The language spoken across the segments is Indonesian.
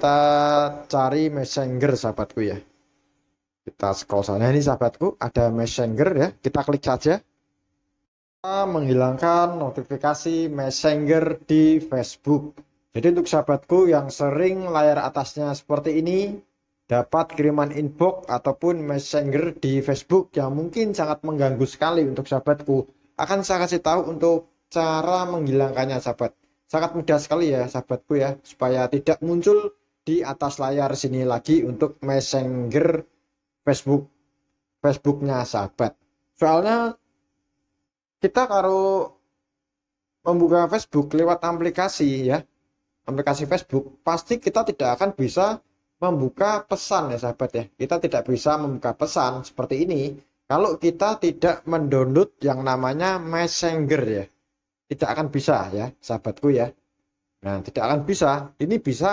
kita cari messenger sahabatku ya kita scroll sana ini sahabatku ada messenger ya kita klik saja kita menghilangkan notifikasi messenger di Facebook jadi untuk sahabatku yang sering layar atasnya seperti ini dapat kiriman inbox ataupun messenger di Facebook yang mungkin sangat mengganggu sekali untuk sahabatku akan saya kasih tahu untuk cara menghilangkannya sahabat sangat mudah sekali ya sahabatku ya supaya tidak muncul di atas layar sini lagi untuk Messenger Facebook Facebooknya sahabat. Soalnya kita kalau membuka Facebook lewat aplikasi ya, aplikasi Facebook, pasti kita tidak akan bisa membuka pesan ya sahabat ya. Kita tidak bisa membuka pesan seperti ini kalau kita tidak mendownload yang namanya Messenger ya. Tidak akan bisa ya sahabatku ya. Nah, tidak akan bisa. Ini bisa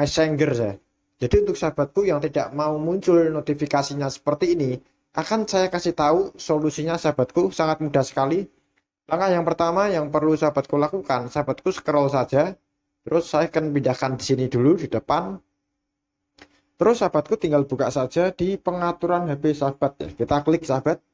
Messenger ya. Jadi untuk sahabatku yang tidak mau muncul notifikasinya seperti ini, akan saya kasih tahu solusinya sahabatku sangat mudah sekali. Langkah yang pertama yang perlu sahabatku lakukan, sahabatku scroll saja, terus saya akan pindahkan di sini dulu di depan. Terus sahabatku tinggal buka saja di pengaturan HP sahabat ya. Kita klik sahabat.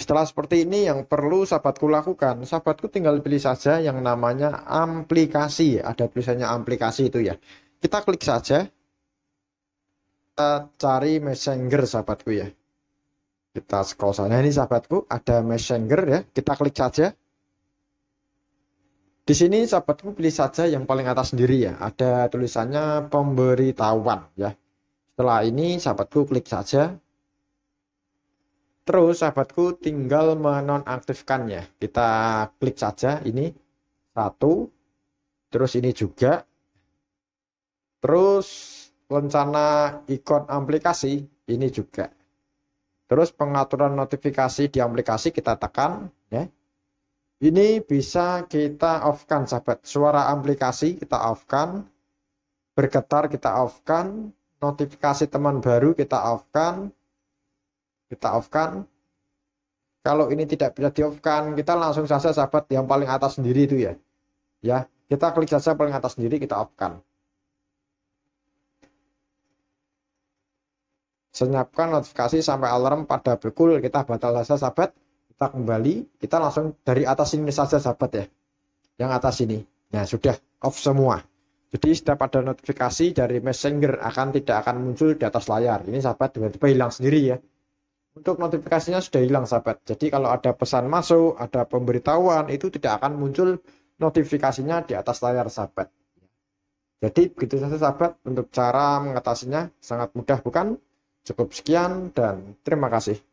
Setelah seperti ini yang perlu sahabatku lakukan, sahabatku tinggal pilih saja yang namanya aplikasi. Ada tulisannya aplikasi itu ya. Kita klik saja. Kita cari Messenger sahabatku ya. Kita scroll sana ini sahabatku ada Messenger ya. Kita klik saja. Di sini sahabatku pilih saja yang paling atas sendiri ya. Ada tulisannya pemberitahuan ya. Setelah ini sahabatku klik saja Terus sahabatku tinggal menonaktifkannya. Kita klik saja ini satu, terus ini juga. Terus rencana ikon aplikasi ini juga. Terus pengaturan notifikasi di aplikasi kita tekan ya. Ini bisa kita off-kan sahabat. Suara aplikasi kita off-kan, bergetar kita off-kan, notifikasi teman baru kita off-kan, kita off kan kalau ini tidak bisa di off kan kita langsung saja sahabat yang paling atas sendiri itu ya ya kita klik saja paling atas sendiri kita off kan senyapkan notifikasi sampai alarm pada berkul kita batal saja sahabat kita kembali kita langsung dari atas ini saja sahabat ya yang atas ini nah sudah off semua jadi setiap ada notifikasi dari messenger akan tidak akan muncul di atas layar ini sahabat tiba-tiba hilang sendiri ya untuk notifikasinya sudah hilang sahabat. Jadi kalau ada pesan masuk, ada pemberitahuan itu tidak akan muncul notifikasinya di atas layar sahabat. Jadi begitu saja sahabat untuk cara mengatasinya sangat mudah bukan? Cukup sekian dan terima kasih.